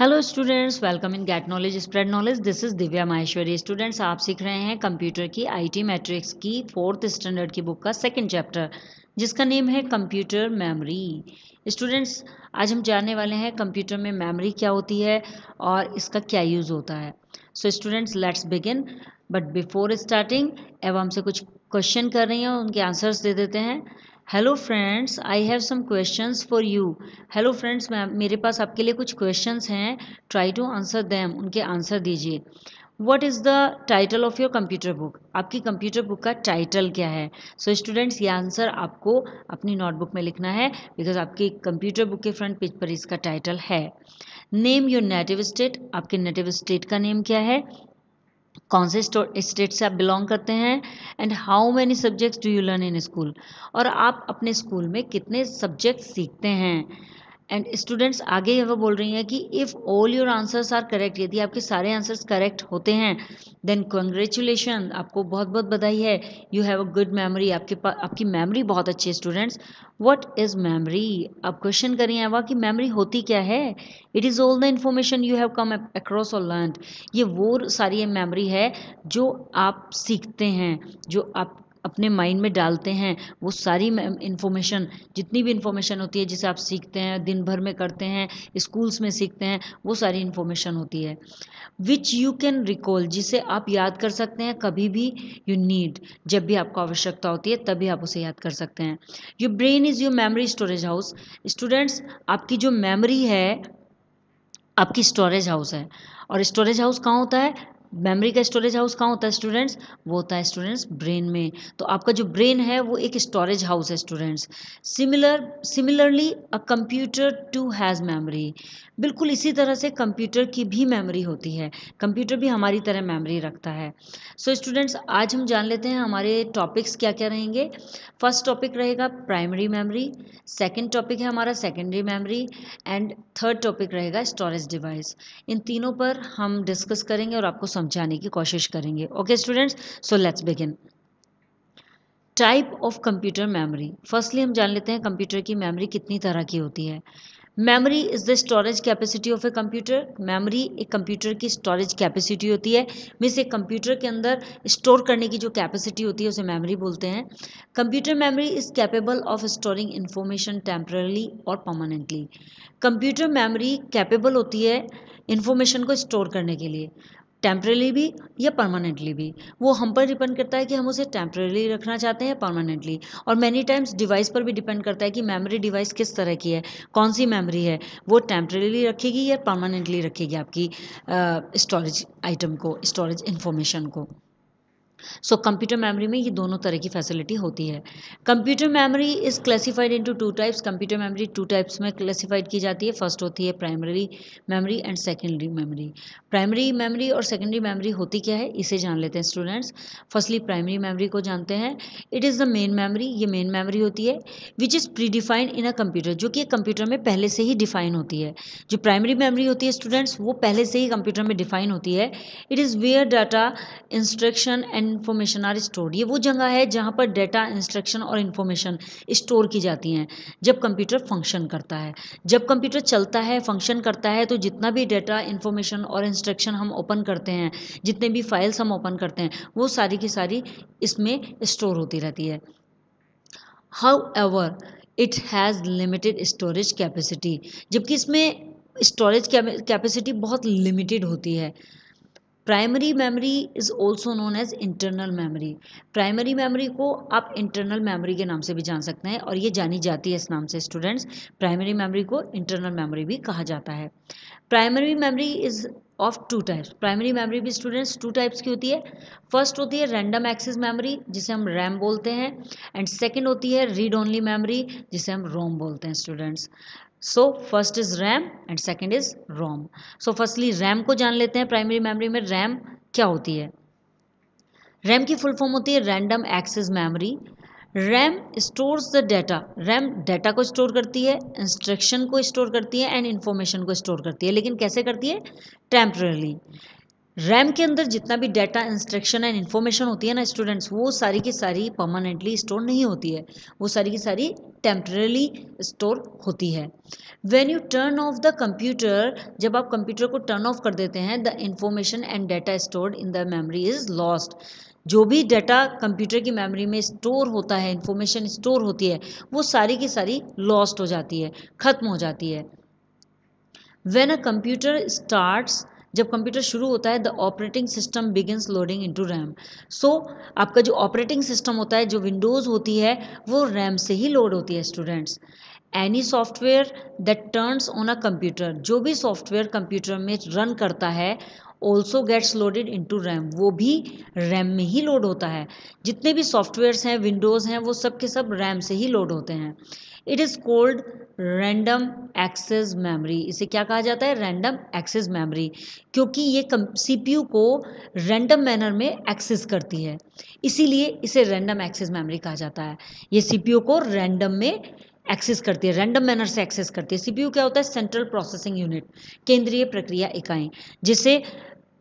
Hello students welcome in get knowledge spread knowledge this is Divya Maheshwari students आप सीख रहे हैं कंप्यूटर की आईटी मैट्रिक्स की फोर्थ स्टैंडर्ड की बुक का सेकंड चैप्टर जिसका नेम है कंप्यूटर मेमोरी स्टूडेंट्स आज हम जानने वाले हैं कंप्यूटर में मेमोरी क्या होती है और इसका क्या यूज़ होता है so students let's begin but before starting एवं हमसे कुछ क्वेश्चन कर रही हैं उनके आंसर्स दे देते हैं hello friends I have some questions for you hello friends मैं मेरे पास आपके लिए कुछ क्वेश्चंस हैं ट्राई टू आंसर देम उनके आंसर दीजिए what is the title of your computer book आपकी कंप्यूटर बुक का टाइटल क्या है सो so, स्टूडेंट्स ये आंसर आपको अपनी नोटबुक में लिखना है बिकॉज आपकी कंप्यूटर बुक के फ्रंट पेज पर इसका टाइटल है नेम योर नेटिव स्टेट आपके नेटिव स्टेट का नेम क्या है कौन से स्टेट से आप बिलोंग करते हैं and how many subjects do you learn in school और आप अपने स्कूल में कितने सब्जेक्ट सीखते हैं एंड स्टूडेंट्स आगे वो बोल रही हैं कि if all your answers are correct यदि आपके सारे आंसर्स करेक्ट होते हैं देन कॉन्ग्रेचुलेशन आपको बहुत बहुत बधाई है you have a good memory आपके पास आपकी मेमोरी बहुत अच्छी है स्टूडेंट्स व्हाट इज़ मेमोरी आप क्वेश्चन करिए वाह कि मेमोरी होती क्या है it is all the information you have come across और लर्न ये वो सारी मेमोरी है जो आप सीखते हैं जो आप अपने माइंड में डालते हैं वो सारी इन्फॉर्मेशन जितनी भी इन्फॉर्मेशन होती है जिसे आप सीखते हैं दिन भर में करते हैं स्कूल्स में सीखते हैं वो सारी इन्फॉर्मेशन होती है विच यू कैन रिकॉल जिसे आप याद कर सकते हैं कभी भी यू नीड जब भी आपको आवश्यकता होती है तभी आप उसे याद कर सकते हैं your brain is your memory storage house students आपकी जो मेमोरी है आपकी स्टोरेज हाउस है और स्टोरेज हाउस कहाँ होता है मेमोरी का स्टोरेज हाउस कहाँ होता है स्टूडेंट्स वो होता है स्टूडेंट्स ब्रेन में तो आपका जो ब्रेन है वो एक स्टोरेज हाउस है students similar similarly a computer too has memory बिल्कुल इसी तरह से कंप्यूटर की भी मेमोरी होती है कंप्यूटर भी हमारी तरह मेमोरी रखता है सो so, स्टूडेंट्स आज हम जान लेते हैं हमारे टॉपिक्स क्या क्या रहेंगे फर्स्ट टॉपिक रहेगा प्राइमरी मेमोरी सेकेंड टॉपिक है हमारा secondary memory and third topic रहेगा स्टोरेज डिवाइस इन तीनों पर हम डिस्कस करेंगे और आपको समझाने की कोशिश करेंगे okay students so let's begin type of computer memory firstly हम जान लेते हैं कंप्यूटर की मेमोरी कितनी तरह की होती है memory is the storage capacity of a computer memory एक कंप्यूटर की स्टोरेज कैपेसिटी होती है मीन्स एक कंप्यूटर के अंदर स्टोर करने की जो कैपेसिटी होती है उसे मेमोरी बोलते हैं computer memory is capable of storing information temporarily और परमानेंटली कंप्यूटर मेमोरी कैपेबल होती है इन्फॉर्मेशन को स्टोर करने के लिए टेम्परेली भी या परमानेंटली भी वो हम पर डिपेंड करता है कि हम उसे टेम्परेली रखना चाहते हैं या परमानेंटली और मैनी टाइम्स डिवाइस पर भी डिपेंड करता है कि मेमोरी डिवाइस किस तरह की है कौन सी मेमोरी है वो टेम्परेली रखेगी या परमानेंटली रखेगी आपकी स्टोरेज आइटम को स्टोरेज इन्फॉर्मेशन को सो कंप्यूटर मेमोरी में ये दोनों तरह की फैसिलिटी होती है computer memory is classified into two types computer memory two types में क्लासिफाइड की जाती है फर्स्ट होती है primary memory and secondary memory primary memory और सेकेंडरी मेमोरी होती क्या है इसे जान लेते हैं स्टूडेंट्स फर्स्टली प्राइमरी मेमोरी को जानते हैं it is the main memory ये मेन मेमोरी होती है which is predefined in a computer जो कि कंप्यूटर में पहले से ही डिफाइन होती है जो प्राइमरी मेमोरी होती है स्टूडेंट्स वो पहले से ही कंप्यूटर में डिफाइन होती है it is where data instruction and information are stored ये वो जगह है जहाँ पर डेटा इंस्ट्रक्शन और इन्फॉर्मेशन स्टोर की जाती हैं जब कंप्यूटर फंक्शन करता है जब कंप्यूटर चलता है फंक्शन करता है तो जितना भी डेटा इन्फॉर्मेशन और इंस्ट्रक्शन हम ओपन करते हैं जितने भी फाइल्स हम ओपन करते हैं वो सारी की सारी इसमें स्टोर होती रहती है however it has limited storage capacity जबकि इसमें स्टोरेज कैपेसिटी बहुत लिमिटेड होती है primary memory is also known as internal memory primary memory को आप इंटरनल मेमोरी के नाम से भी जान सकते हैं और ये जानी जाती है इस नाम से स्टूडेंट्स प्राइमरी मेमोरी को इंटरनल मेमोरी भी कहा जाता है primary memory is of two types primary memory भी स्टूडेंट्स टू टाइप्स की होती है फर्स्ट होती है रैंडम एक्सेस मेमोरी जिसे हम रैम बोलते हैं एंड सेकेंड होती है रीड ओनली मेमोरी जिसे हम रोम बोलते हैं students so first is RAM and second is ROM so firstly RAM को जान लेते हैं प्राइमरी मेमोरी में रैम क्या होती है रैम की फुल फॉर्म होती है random access memory RAM stores the data RAM data को स्टोर करती है इंस्ट्रक्शन को स्टोर करती है एंड इन्फॉर्मेशन को स्टोर करती है लेकिन कैसे करती है टेम्प्रेरली रैम के अंदर जितना भी डाटा इंस्ट्रक्शन एंड इन्फॉर्मेशन होती है ना स्टूडेंट्स वो सारी की सारी परमानेंटली स्टोर नहीं होती है वो सारी की सारी टेम्प्रेरली स्टोर होती है when you turn off the computer जब आप कंप्यूटर को टर्न ऑफ कर देते हैं the information and data stored in the memory is lost जो भी डाटा कंप्यूटर की मेमोरी में स्टोर होता है इंफॉर्मेशन स्टोर होती है वो सारी की सारी लॉस्ट हो जाती है ख़त्म हो जाती है वेन अ कंप्यूटर स्टार्ट्स जब कंप्यूटर शुरू होता है the operating system begins loading into RAM so आपका जो ऑपरेटिंग सिस्टम होता है जो विंडोज़ होती है वो रैम से ही लोड होती है students any software that turns on a computer जो भी सॉफ्टवेयर कंप्यूटर में रन करता है also gets loaded into RAM वो भी रैम में ही लोड होता है जितने भी सॉफ्टवेयर्स हैं विंडोज़ हैं वो सब के सब रैम से ही लोड होते हैं it is called random access memory इसे क्या कहा जाता है रैंडम एक्सेस मेमोरी क्योंकि ये सीपीयू को रैंडम मैनर में एक्सेस करती है इसीलिए इसे रैंडम एक्सेस मेमोरी कहा जाता है ये सीपीयू को रैंडम में एक्सेस करती है रैंडम मैनर से एक्सेस करती है सीपीयू क्या होता है सेंट्रल प्रोसेसिंग यूनिट केंद्रीय प्रक्रिया इकाई जिसे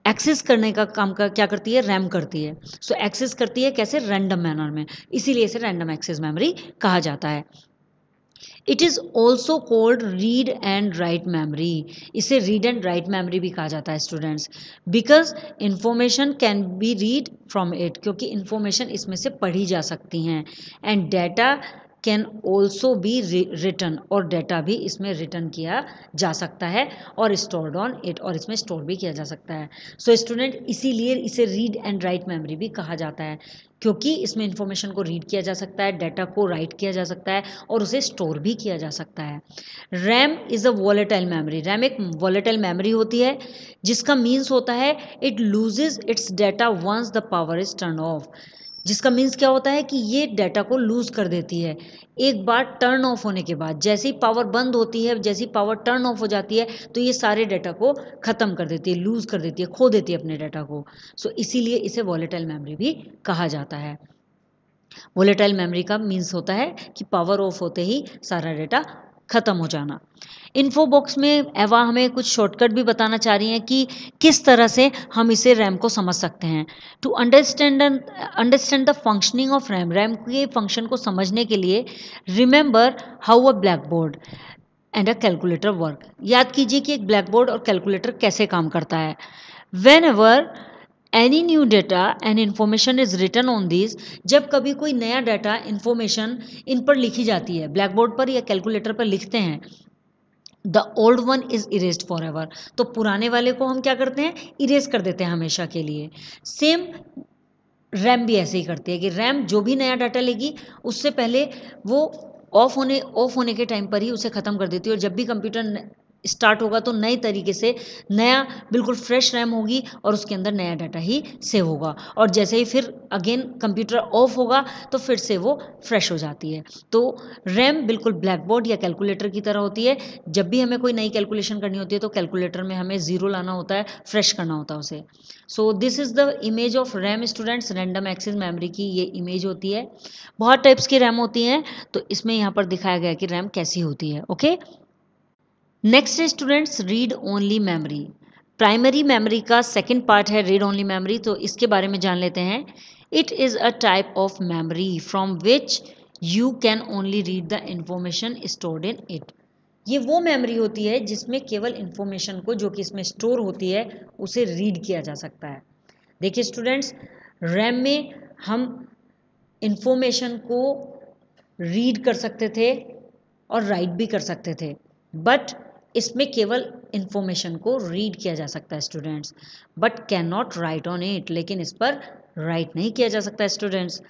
एक्सेस करने का काम का क्या करती है रैम करती है सो so, एक्सेस करती है कैसे रैंडम मैनर में इसीलिए इसे रैंडम एक्सेस मेमोरी कहा जाता है it is also called read and write memory इसे रीड एंड राइट मेमरी भी कहा जाता है students because information can be read from it क्योंकि इंफॉर्मेशन इसमें से पढ़ी जा सकती हैं and data can also be written और डेटा भी इसमें रिटर्न किया जा सकता है और स्टोर्ड ऑन इट और इसमें स्टोर भी किया जा सकता है सो so, स्टूडेंट इसीलिए इसे रीड एंड राइट मेमोरी भी कहा जाता है क्योंकि इसमें इंफॉर्मेशन को रीड किया जा सकता है डाटा को राइट किया जा सकता है और उसे स्टोर भी किया जा सकता है RAM is a volatile memory RAM एक वॉलेटाइल मेमोरी होती है जिसका मीन्स होता है it loses its data once the power is turn off जिसका मीन्स क्या होता है कि ये डाटा को लूज़ कर देती है एक बार टर्न ऑफ होने के बाद जैसे ही पावर बंद होती है जैसे ही पावर टर्न ऑफ हो जाती है तो ये सारे डाटा को ख़त्म कर देती है लूज़ कर देती है खो देती है अपने डाटा को सो so, इसीलिए इसे वॉलेटाइल मेमोरी भी कहा जाता है वॉलेटाइल मेमोरी का मीन्स होता है कि पावर ऑफ होते ही सारा डाटा ख़त्म हो जाना इन्फो बॉक्स में एवा हमें कुछ शॉर्टकट भी बताना चाह रही हैं कि किस तरह से हम इसे रैम को समझ सकते हैं to understand understand the functioning of RAM RAM के फंक्शन को समझने के लिए remember how a blackboard and a calculator work याद कीजिए कि एक ब्लैक बोर्ड और कैलकुलेटर कैसे काम करता है whenever any new data and information is written on this जब कभी कोई नया डाटा इन्फॉर्मेशन इन पर लिखी जाती है ब्लैक बोर्ड पर या कैलकुलेटर पर लिखते हैं the old one is erase forever तो पुराने वाले को हम क्या करते हैं इरेज कर देते हैं हमेशा के लिए सेम रैम भी ऐसे ही करती है कि रैम जो भी नया डाटा लेगी उससे पहले वो ऑफ होने ऑफ होने के टाइम पर ही उसे ख़त्म कर देती है और जब भी कंप्यूटर स्टार्ट होगा तो नए तरीके से नया बिल्कुल फ्रेश रैम होगी और उसके अंदर नया डाटा ही सेव होगा और जैसे ही फिर अगेन कंप्यूटर ऑफ होगा तो फिर से वो फ्रेश हो जाती है तो रैम बिल्कुल ब्लैक बोर्ड या कैलकुलेटर की तरह होती है जब भी हमें कोई नई कैलकुलेशन करनी होती है तो कैलकुलेटर में हमें ज़ीरो लाना होता है फ्रेश करना होता है उसे so this is the image of RAM students random access memory की ये इमेज होती है बहुत टाइप्स की रैम होती हैं तो इसमें यहाँ पर दिखाया गया कि रैम कैसी होती है okay okay? Next students read only memory primary memory का सेकंड पार्ट है रीड ओनली मेमोरी तो इसके बारे में जान लेते हैं it is a type of memory from which you can only read the information stored in it ये वो मेमोरी होती है जिसमें केवल इन्फॉर्मेशन को जो कि इसमें स्टोर होती है उसे रीड किया जा सकता है देखिए स्टूडेंट्स रैम में हम इन्फॉर्मेशन को रीड कर सकते थे और राइट भी कर सकते थे बट इसमें केवल इन्फॉर्मेशन को रीड किया जा सकता है students but can not write on it लेकिन इस पर राइट नहीं किया जा सकता students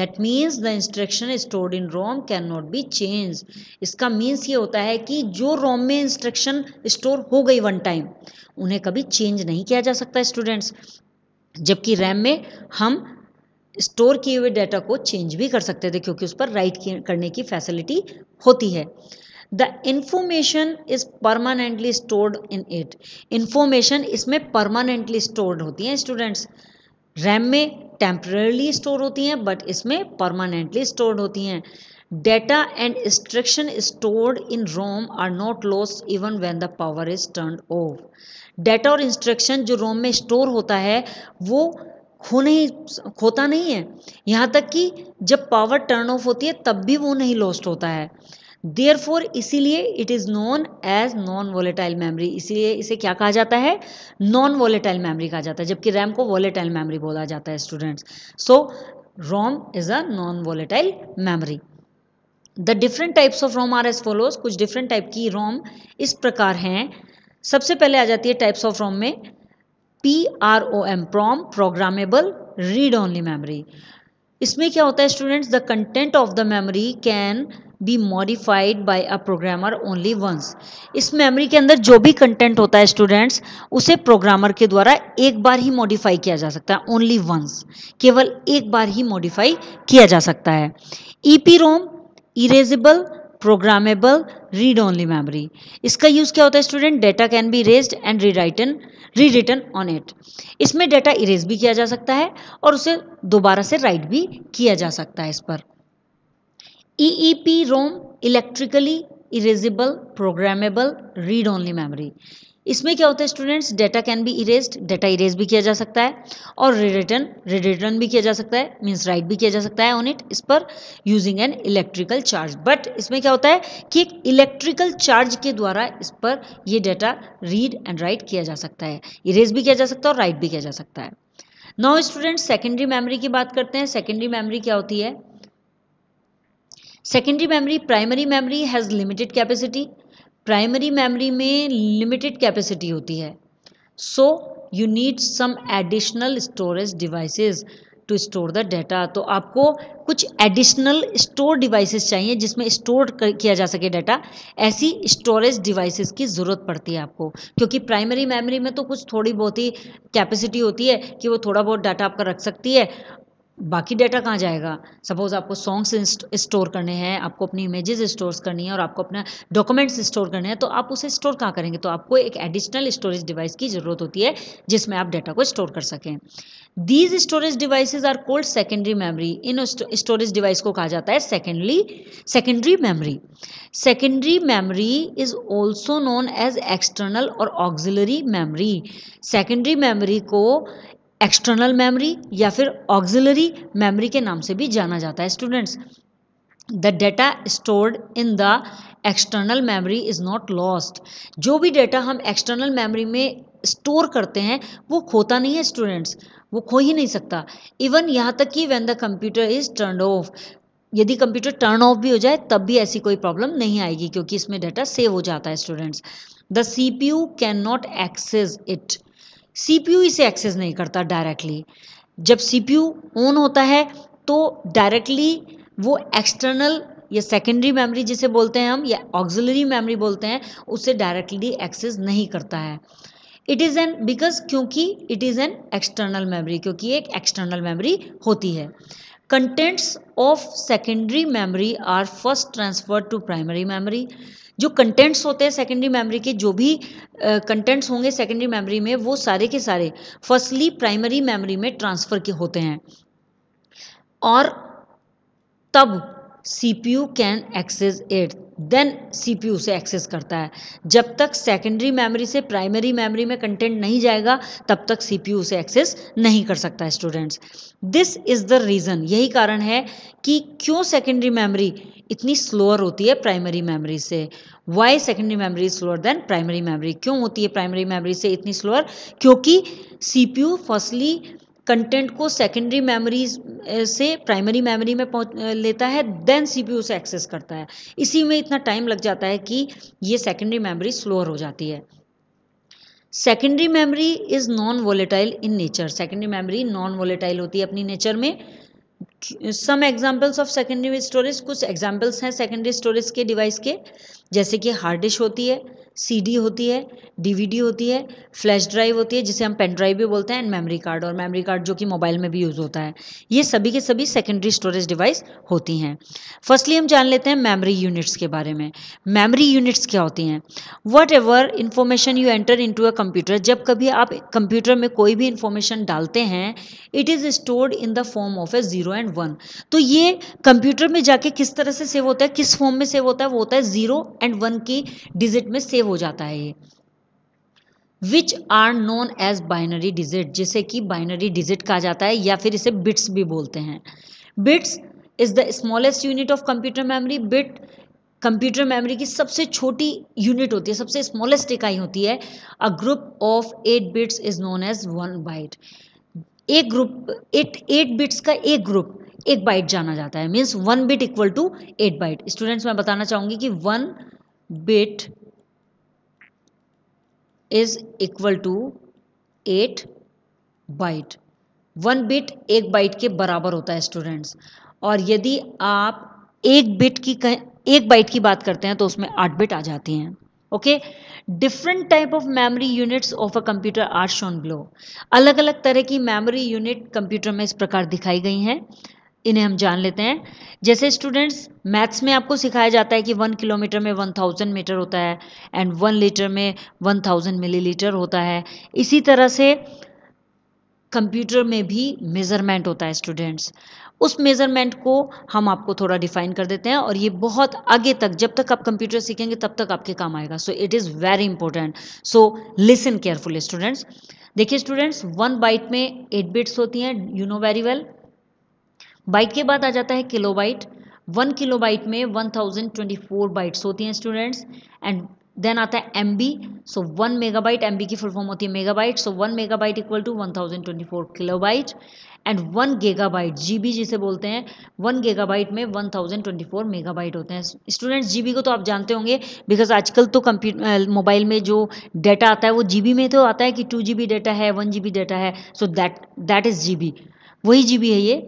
that means the instruction stored in ROM can not be change इसका मीन्स ये होता है कि जो रोम में इंस्ट्रक्शन स्टोर हो गई वन टाइम उन्हें कभी चेंज नहीं किया जा सकता स्टूडेंट्स जबकि रैम में हम स्टोर किए हुए डाटा को चेंज भी कर सकते थे क्योंकि उस पर राइट करने की फैसिलिटी होती है the information is permanently stored in it information इसमें परमानेंटली स्टोर्ड होती है स्टूडेंट्स रैम में टेम्परली स्टोर होती हैं बट इसमें परमानेंटली स्टोर्ड होती हैं data and instruction stored in ROM are not lost even when the power is turn off data और इंस्ट्रक्शन जो रोम में स्टोर होता है वो हो नहीं होता नहीं है यहाँ तक कि जब पावर टर्न ऑफ होती है तब भी वो नहीं लॉस्ट होता है देयर फोर इसीलिए it is known as non volatile memory इसीलिए इसे क्या कहा जाता है नॉन वॉलेटाइल मेमरी कहा जाता है जबकि रैम को वॉलेटाइल मेमरी बोला जाता है students so ROM is a non volatile memory the different types of ROM are as follows कुछ डिफरेंट टाइप की रोम इस प्रकार हैं सबसे पहले आ जाती है टाइप्स ऑफ रोम में P R O M PROM programmable read only memory इसमें क्या होता है students the content of the memory can be modified by a programmer only once इस मेमोरी के अंदर जो भी कंटेंट होता है स्टूडेंट्स उसे प्रोग्रामर के द्वारा एक बार ही मॉडिफाई किया जा सकता है ओनली वंस केवल एक बार ही मॉडिफाई किया जा सकता है E P ROM erasable programmable read only memory इसका यूज़ क्या होता है student data can be erased and rewritten rewritten on it इसमें डेटा इरेज भी किया जा सकता है और उसे दोबारा से राइट भी किया जा सकता है इस पर E ROM electrically erasable programmable read only memory इसमें क्या होता है students data can be erased data erase भी किया जा सकता है और रिटर्न रिटर्न भी किया जा सकता है मीन्स राइट भी किया जा सकता है ऑन इट इस पर using an electrical charge but इसमें क्या होता है कि एक इलेक्ट्रिकल चार्ज के द्वारा इस पर यह डेटा रीड एंड राइट किया जा सकता है इरेज भी किया जा सकता है और राइट भी किया जा सकता है नौ स्टूडेंट्स सेकेंडरी मेमरी की बात करते हैं सेकेंडरी मेमरी क्या होती है secondary memory primary memory has limited capacity primary memory में लिमिटेड कैपेसिटी होती है so you need some additional storage devices to store the data तो आपको कुछ एडिशनल स्टोर डिवाइसेस चाहिए जिसमें स्टोर किया जा सके डाटा ऐसी स्टोरेज डिवाइसेस की ज़रूरत पड़ती है आपको क्योंकि प्राइमरी मेमोरी में तो कुछ थोड़ी बहुत ही कैपेसिटी होती है कि वो थोड़ा बहुत डाटा आपका रख सकती है बाकी डाटा कहाँ जाएगा सपोज़ आपको सॉन्ग्स स्टोर करने हैं आपको अपनी इमेजेस स्टोर करनी है और आपको अपना डॉक्यूमेंट्स स्टोर करने हैं तो आप उसे स्टोर कहाँ करेंगे तो आपको एक एडिशनल स्टोरेज डिवाइस की ज़रूरत होती है जिसमें आप डेटा को स्टोर कर सकें these storage devices are called secondary memory इन स्टोरेज डिवाइस को कहा जाता है secondly secondary memory secondary memory is also known as external और ऑग्जिलरी मेमरी सेकेंडरी मेमरी को एक्सटर्नल मेमोरी या फिर ऑक्जिलरी मेमोरी के नाम से भी जाना जाता है students the data stored in the external memory is not lost जो भी डेटा हम एक्सटर्नल मेमोरी में स्टोर करते हैं वो खोता नहीं है स्टूडेंट्स वो खो ही नहीं सकता इवन यहाँ तक कि when the computer is turn off यदि कंप्यूटर टर्न ऑफ भी हो जाए तब भी ऐसी कोई प्रॉब्लम नहीं आएगी क्योंकि इसमें डाटा सेव हो जाता है students the C P U can not access it CPU इसे एक्सेस नहीं करता डायरेक्टली जब सीपीयू ऑन होता है तो डायरेक्टली वो एक्सटर्नल या सेकेंडरी मेमोरी जिसे बोलते हैं हम या ऑक्सिलरी मेमोरी बोलते हैं उसे डायरेक्टली एक्सेस नहीं करता है इट इज़ एन बिकॉज क्योंकि it is an external memory क्योंकि एक एक्सटर्नल मेमोरी होती है contents of secondary memory are first transferred to primary memory जो कंटेंट्स होते हैं सेकेंडरी मेमोरी के जो भी कंटेंट्स होंगे सेकेंडरी मेमोरी में वो सारे के सारे फर्स्टली प्राइमरी मेमोरी में ट्रांसफ़र के होते हैं और तब C P U can access it then C P U से एक्सेस करता है जब तक सेकेंडरी मेमोरी से प्राइमरी मेमोरी में कंटेंट नहीं जाएगा तब तक सी पी यू से एक्सेस नहीं कर सकता students this is the reason यही कारण है कि क्यों सेकेंडरी मेमोरी इतनी स्लोअर होती है प्राइमरी मेमोरी से why secondary memory slower than primary memory क्यों होती है प्राइमरी मेमोरी से इतनी स्लोअर क्योंकि सीपीयू फर्स्टली कंटेंट को सेकेंडरी मेमोरी से प्राइमरी मेमोरी में पहुंच लेता है देन सीपीयू से एक्सेस करता है इसी में इतना टाइम लग जाता है कि ये सेकेंडरी मेमोरी स्लोअर हो जाती है secondary memory is non volatile in nature secondary memory non volatile होती है अपनी नेचर में some examples of secondary storage कुछ एग्जाम्पल्स हैं सेकेंडरी स्टोरेज के डिवाइस के जैसे कि हार्ड डिश होती है सीडी होती है डीवीडी होती है फ्लैश ड्राइव होती है जिसे हम पेन ड्राइव भी बोलते हैं एंड मेमोरी कार्ड और मेमोरी कार्ड जो कि मोबाइल में भी यूज़ होता है ये सभी के सभी सेकेंडरी स्टोरेज डिवाइस होती हैं फर्स्टली हम जान लेते हैं मेमोरी यूनिट्स के बारे में मेमोरी यूनिट्स क्या होती हैं whatever information you enter into a computer जब कभी आप कंप्यूटर में कोई भी इंफॉर्मेशन डालते हैं it is stored in the form of a zero and one तो ये कंप्यूटर में जाके किस तरह से सेव होता है किस फॉर्म में सेव होता है वो होता है ज़ीरो एंड वन की डिजिट में सेव सेव हो जाता है ये which are known as binary digit जिसे कि बाइनरी डिजिट कहा जाता है या फिर इसे बिट्स भी बोलते हैं bits is the smallest unit of computer memory bit computer memory की सबसे छोटी यूनिट होती है सबसे स्मॉलेस्ट इकाई होती है a group of eight bits is known as one byte एक ग्रुप एट एट बिट्स का एक ग्रुप एक बाइट जाना जाता है means one bit equal to eight byte students मैं बताना चाहूंगी कि one bit is equal to eight byte one bit एक बाइट के बराबर होता है स्टूडेंट्स और यदि आप एक बिट की एक बाइट की बात करते हैं तो उसमें आठ बिट आ जाती हैं okay different type of memory units of a computer are shown below अलग अलग तरह की मेमोरी यूनिट कंप्यूटर में इस प्रकार दिखाई गई हैं इन्हें हम जान लेते हैं जैसे स्टूडेंट्स मैथ्स में आपको सिखाया जाता है कि वन किलोमीटर में वन थाउजेंड मीटर होता है एंड वन लीटर में वन थाउजेंड मिलीलीटर होता है इसी तरह से कंप्यूटर में भी मेज़रमेंट होता है स्टूडेंट्स उस मेज़रमेंट को हम आपको थोड़ा डिफाइन कर देते हैं और ये बहुत आगे तक जब तक आप कंप्यूटर सीखेंगे तब तक आपके काम आएगा so it is very important so listen careful students देखिए स्टूडेंट्स वन बाइट में एट बिट्स होती हैं you know very well byte के बाद आ जाता है kilo byte one kilo byte में one thousand twenty four bytes होती हैं स्टूडेंट्स एंड देन आता है M B so one megabyte M B की फुल फॉर्म होती है megabyte so one megabyte equal to one thousand twenty four kilo byte and one byte G B जिसे बोलते हैं वन बाइट में one thousand twenty four megabyte होते हैं students G B को तो आप जानते होंगे बिकॉज आजकल तो कंप्यूट मोबाइल में जो डाटा आता है वो जी बी में तो आता है कि टू जी बी डाटा है वन जी बी डाटा है so that that is G B वही जी बी है ये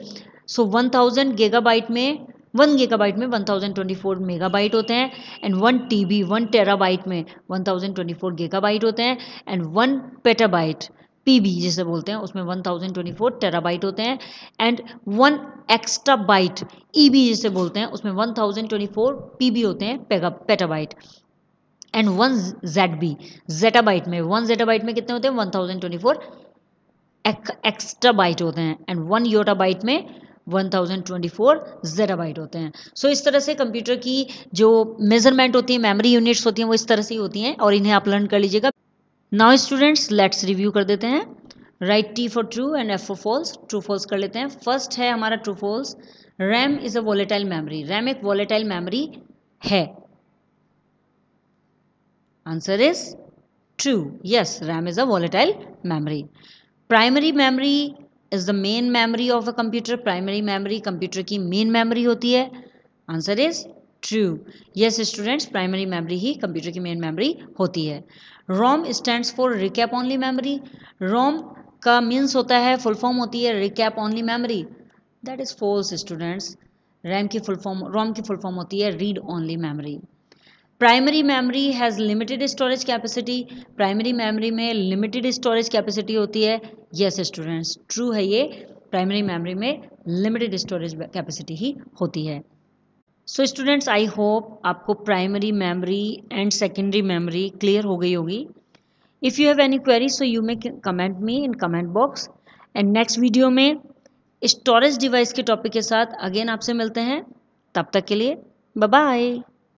सो वन थाउजेंड गीगाबाइट में वन गीगाबाइट में one thousand twenty four megabyte होते हैं and one T B one terabyte में one thousand twenty four gigabyte होते हैं एंड वन पेटाबाइट पीबी जिसे बोलते हैं उसमें 1024 टेराबाइट होते हैं and one extra byte EB जिसे बोलते हैं उसमें 1024 पीबी होते हैं petabyte and one Z B zettabyte में वन जेटाबाइट में कितने होते हैं 1024 एक्स्ट्रा बाइट होते हैं एंड वन योटाबाइट में 1024 जेराबाइट होते हैं सो so, इस तरह से कंप्यूटर की जो मेजरमेंट होती है मेमोरी यूनिट्स होती हैं वो इस तरह से ही होती हैं और इन्हें आप लर्न कर लीजिएगा नाउ स्टूडेंट्स लेट्स रिव्यू कर देते हैं right T for true and F for false true false कर लेते हैं फर्स्ट है हमारा true false RAM is a volatile memory RAM एक वॉलेटाइल मेमोरी है answer is true yes RAM is a volatile memory primary memory is the main memory of a computer primary memory computer की main memory होती है answer is true yes students primary memory ही computer की main memory होती है ROM stands for recap only memory ROM का means होता है फुल फॉर्म होती है recap only memory that is false students RAM की फुल फॉर्म रोम की फुल फॉर्म होती है read only memory primary memory has limited storage capacity primary memory में लिमिटेड स्टोरेज कैपेसिटी होती है यस स्टूडेंट्स ट्रू है ये प्राइमरी मेमोरी में लिमिटेड स्टोरेज कैपेसिटी ही होती है सो स्टूडेंट्स आई होप आपको primary memory and secondary memory clear हो गई होगी if you have any query so you may comment me in comment box and next video में storage device के topic के साथ अगेन आपसे मिलते हैं तब तक के लिए बाय